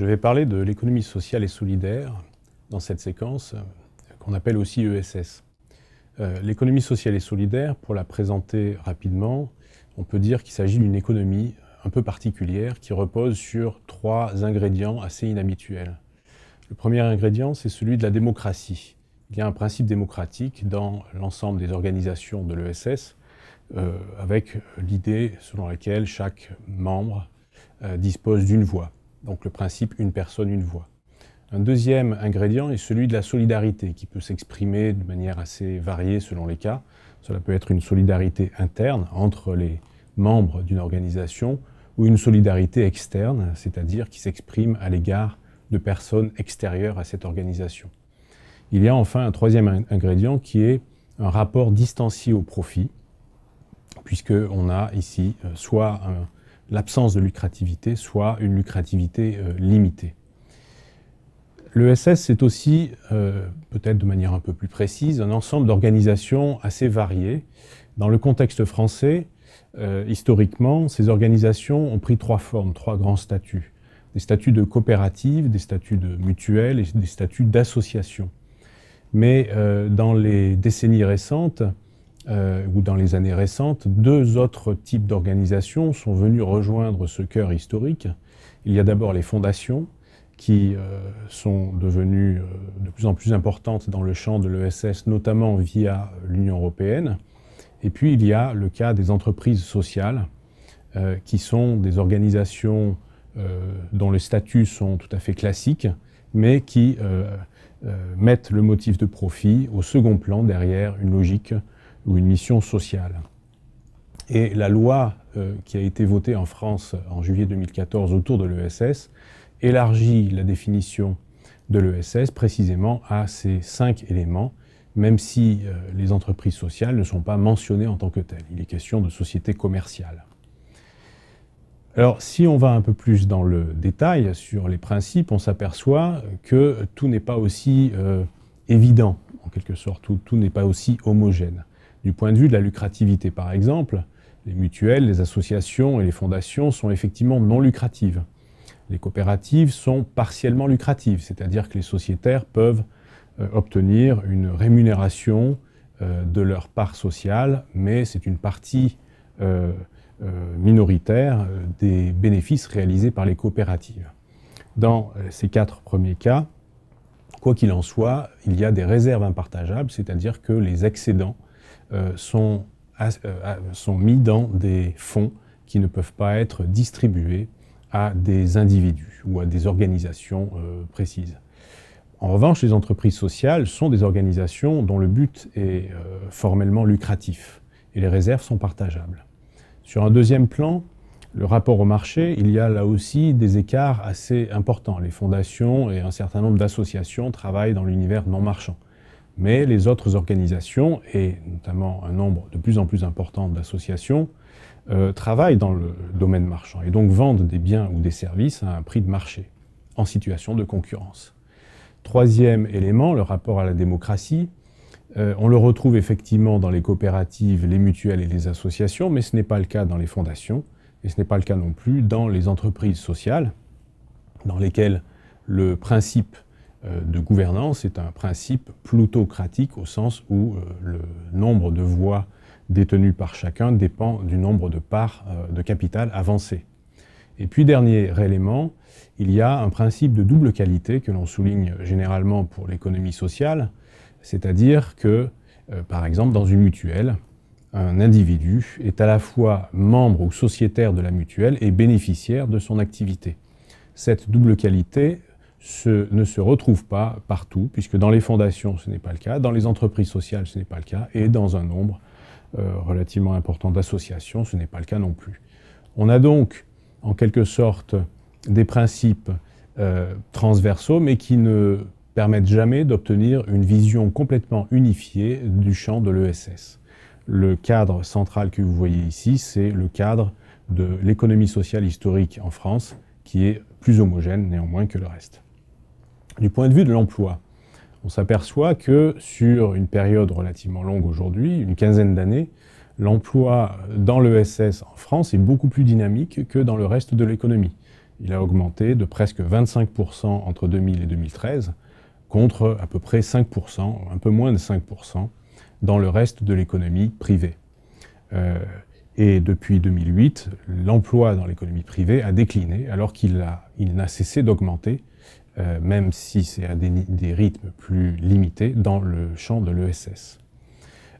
Je vais parler de l'économie sociale et solidaire dans cette séquence qu'on appelle aussi ESS. Euh, l'économie sociale et solidaire, pour la présenter rapidement, on peut dire qu'il s'agit d'une économie un peu particulière qui repose sur trois ingrédients assez inhabituels. Le premier ingrédient, c'est celui de la démocratie. Il y a un principe démocratique dans l'ensemble des organisations de l'ESS, euh, avec l'idée selon laquelle chaque membre euh, dispose d'une voix donc le principe une personne, une voix. Un deuxième ingrédient est celui de la solidarité, qui peut s'exprimer de manière assez variée selon les cas. Cela peut être une solidarité interne entre les membres d'une organisation ou une solidarité externe, c'est-à-dire qui s'exprime à l'égard de personnes extérieures à cette organisation. Il y a enfin un troisième ingrédient qui est un rapport distancié au profit, puisqu'on a ici euh, soit un, l'absence de lucrativité, soit une lucrativité euh, limitée. L'ESS, c'est aussi, euh, peut-être de manière un peu plus précise, un ensemble d'organisations assez variées. Dans le contexte français, euh, historiquement, ces organisations ont pris trois formes, trois grands statuts. Des statuts de coopérative, des statuts de mutuelle et des statuts d'association. Mais dans les décennies récentes, euh, ou dans les années récentes, deux autres types d'organisations sont venus rejoindre ce cœur historique. Il y a d'abord les fondations, qui euh, sont devenues euh, de plus en plus importantes dans le champ de l'ESS, notamment via l'Union européenne. Et puis il y a le cas des entreprises sociales, qui sont des organisations dont les statuts sont tout à fait classiques, mais qui mettent le motif de profit au second plan derrière une logique ou une mission sociale. Et la loi euh, qui a été votée en France en juillet 2014 autour de l'ESS élargit la définition de l'ESS précisément à ces cinq éléments, même si euh, les entreprises sociales ne sont pas mentionnées en tant que telles. Il est question de société commerciale. Alors, si on va un peu plus dans le détail sur les principes, on s'aperçoit que tout n'est pas aussi euh, évident, en quelque sorte, tout n'est pas aussi homogène. Du point de vue de la lucrativité, par exemple, les mutuelles, les associations et les fondations sont effectivement non lucratives. Les coopératives sont partiellement lucratives, c'est-à-dire que les sociétaires peuvent euh, obtenir une rémunération euh, de leur part sociale, mais c'est une partie euh, minoritaire des bénéfices réalisés par les coopératives. Dans ces quatre premiers cas, quoi qu'il en soit, il y a des réserves impartageables, c'est-à-dire que les excédents euh, euh, sont, mis dans des fonds qui ne peuvent pas être distribués à des individus ou à des organisations euh, précises. En revanche, les entreprises sociales sont des organisations dont le but est formellement lucratif et les réserves sont partageables. Sur un deuxième plan, le rapport au marché, il y a là aussi des écarts assez importants. Les fondations et un certain nombre d'associations travaillent dans l'univers non marchand mais les autres organisations, et notamment un nombre de plus en plus important d'associations, euh, travaillent dans le domaine marchand et donc vendent des biens ou des services à un prix de marché, en situation de concurrence. Troisième élément, le rapport à la démocratie. Euh, on le retrouve effectivement dans les coopératives, les mutuelles et les associations, mais ce n'est pas le cas dans les fondations, et ce n'est pas le cas non plus dans les entreprises sociales, dans lesquelles le principe euh, de gouvernance est un principe plutocratique au sens où euh, le nombre de voix détenues par chacun dépend du nombre de parts euh, de capital avancées. Et puis dernier élément, il y a un principe de double qualité que l'on souligne généralement pour l'économie sociale, c'est-à-dire que, par exemple, dans une mutuelle, un individu est à la fois membre ou sociétaire de la mutuelle et bénéficiaire de son activité. Cette double qualité ne se retrouve pas partout, puisque dans les fondations, ce n'est pas le cas, dans les entreprises sociales, ce n'est pas le cas, et dans un nombre euh, relativement important d'associations, ce n'est pas le cas non plus. On a donc, en quelque sorte, des principes euh, transversaux, mais qui ne permettent jamais d'obtenir une vision complètement unifiée du champ de l'ESS. Le cadre central que vous voyez ici, c'est le cadre de l'économie sociale historique en France, qui est plus homogène néanmoins que le reste. Du point de vue de l'emploi, on s'aperçoit que sur une période relativement longue aujourd'hui, une quinzaine d'années, l'emploi dans l'ESS en France est beaucoup plus dynamique que dans le reste de l'économie. Il a augmenté de presque 25% entre 2000 et 2013, contre à peu près 5%, un peu moins de 5% dans le reste de l'économie privée. Euh, et depuis 2008, l'emploi dans l'économie privée a décliné alors qu'il n'a cessé d'augmenter euh, même si c'est à des, rythmes plus limités, dans le champ de l'ESS.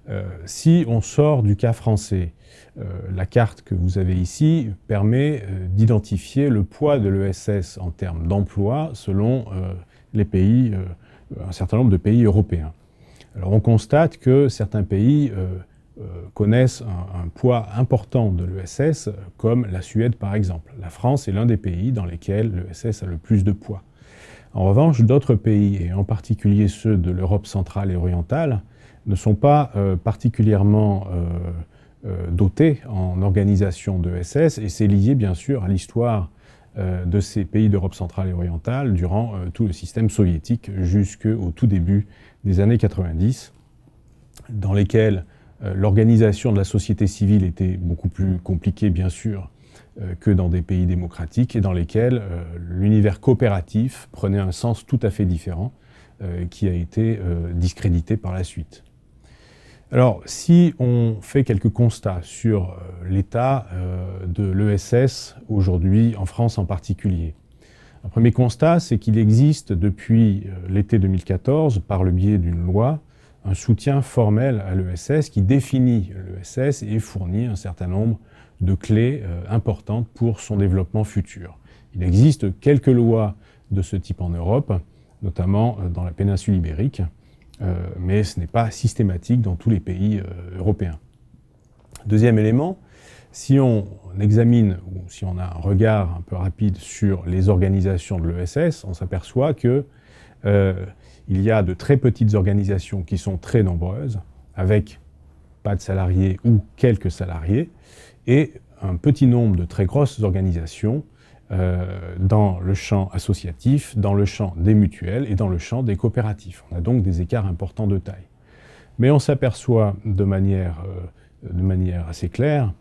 Euh, si on sort du cas français, euh, la carte que vous avez ici permet d'identifier le poids de l'ESS en termes d'emploi selon les pays, un certain nombre de pays européens. Alors on constate que certains pays connaissent un, poids important de l'ESS, comme la Suède par exemple. La France est l'un des pays dans lesquels l'ESS a le plus de poids. En revanche, d'autres pays, et en particulier ceux de l'Europe centrale et orientale, ne sont pas euh, particulièrement euh, euh, dotés en organisation de SS, et c'est lié bien sûr à l'histoire de ces pays d'Europe centrale et orientale durant tout le système soviétique jusqu'au tout début des années 90, dans lesquels l'organisation de la société civile était beaucoup plus compliquée, bien sûr, euh, que dans des pays démocratiques et dans lesquels euh, l'univers coopératif prenait un sens tout à fait différent euh, qui a été discrédité par la suite. Alors, si on fait quelques constats sur l'état de l'ESS aujourd'hui, en France en particulier, un premier constat, c'est qu'il existe depuis l'été 2014, par le biais d'une loi, un soutien formel à l'ESS qui définit l'ESS et fournit un certain nombre de clés euh, importantes pour son développement futur. Il existe quelques lois de ce type en Europe, notamment euh, dans la péninsule ibérique, euh, mais ce n'est pas systématique dans tous les pays européens. Deuxième élément, si on examine ou si on a un regard un peu rapide sur les organisations de l'ESS, on s'aperçoit que il y a de très petites organisations qui sont très nombreuses, avec pas de salariés ou quelques salariés, et un petit nombre de très grosses organisations euh, dans le champ associatif, dans le champ des mutuelles et dans le champ des coopératifs. On a donc des écarts importants de taille. Mais on s'aperçoit de manière, euh, de manière assez claire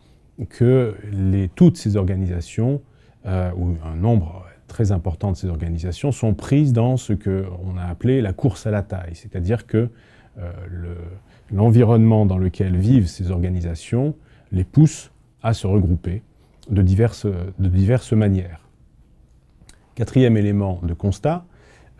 que les, toutes ces organisations, euh, ou un nombre très important de ces organisations, sont prises dans ce qu'on a appelé la course à la taille, c'est-à-dire que l'environnement dans lequel vivent ces organisations les pousse à se regrouper de diverses, de diverses manières. Quatrième élément de constat,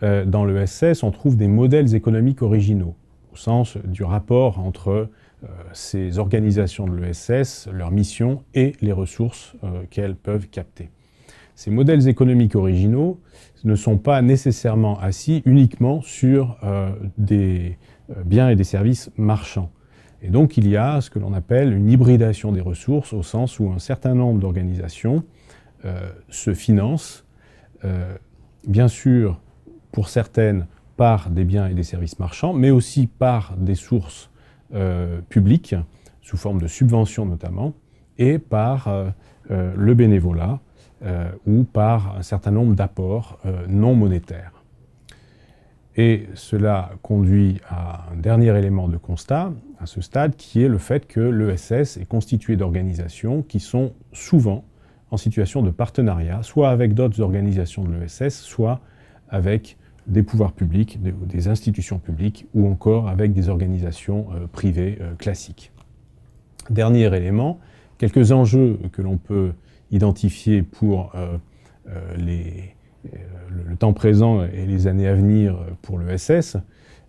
euh, dans l'ESS, on trouve des modèles économiques originaux, au sens du rapport entre euh, ces organisations de l'ESS, leur mission et les ressources euh, qu'elles peuvent capter. Ces modèles économiques originaux ne sont pas nécessairement assis uniquement sur des biens et des services marchands. Et donc il y a ce que l'on appelle une hybridation des ressources, au sens où un certain nombre d'organisations euh, se financent, euh, bien sûr pour certaines par des biens et des services marchands, mais aussi par des sources euh, publiques, sous forme de subventions notamment, et par le bénévolat ou par un certain nombre d'apports non monétaires. Et cela conduit à un dernier élément de constat à ce stade, qui est le fait que l'ESS est constitué d'organisations qui sont souvent en situation de partenariat, soit avec d'autres organisations de l'ESS, soit avec des pouvoirs publics, des institutions publiques, ou encore avec des organisations euh, privées euh, classiques. Dernier élément, quelques enjeux que l'on peut identifier pour euh, les, temps présent et les années à venir pour l'ESS,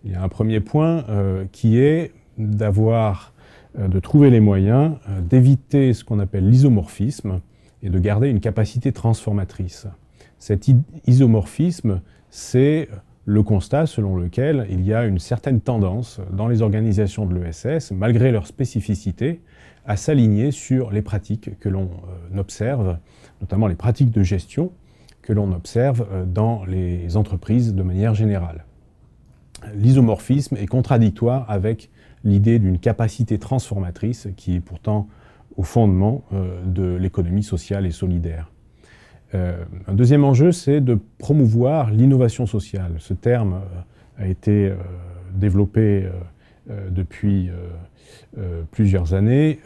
il y a un premier point euh, qui est d'avoir, euh, de trouver les moyens euh, d'éviter ce qu'on appelle l'isomorphisme et de garder une capacité transformatrice. Cet isomorphisme, c'est le constat selon lequel il y a une certaine tendance dans les organisations de l'ESS, malgré leur spécificité, à s'aligner sur les pratiques que l'on observe, notamment les pratiques de gestion que l'on observe euh, dans les entreprises de manière générale. L'isomorphisme est contradictoire avec l'idée d'une capacité transformatrice qui est pourtant au fondement euh, de l'économie sociale et solidaire. Euh, un deuxième enjeu, c'est de promouvoir l'innovation sociale. Ce terme a été développé depuis plusieurs années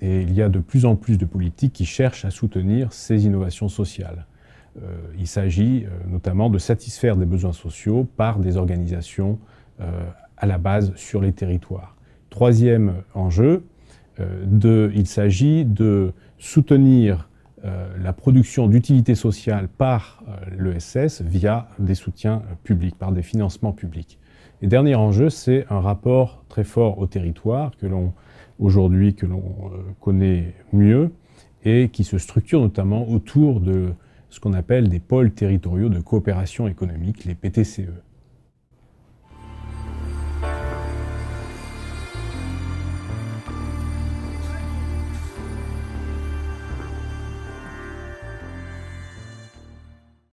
et il y a de plus en plus de politiques qui cherchent à soutenir ces innovations sociales. Euh, il s'agit euh, notamment de satisfaire des besoins sociaux par des organisations euh, à la base sur les territoires. Troisième enjeu, il s'agit de soutenir la production d'utilité sociale par l'ESS via des soutiens publics, par des financements publics. Et dernier enjeu, c'est un rapport très fort au territoire que l'on aujourd'hui que l'on connaît mieux et qui se structure notamment autour de ce qu'on appelle des pôles territoriaux de coopération économique, les PTCE.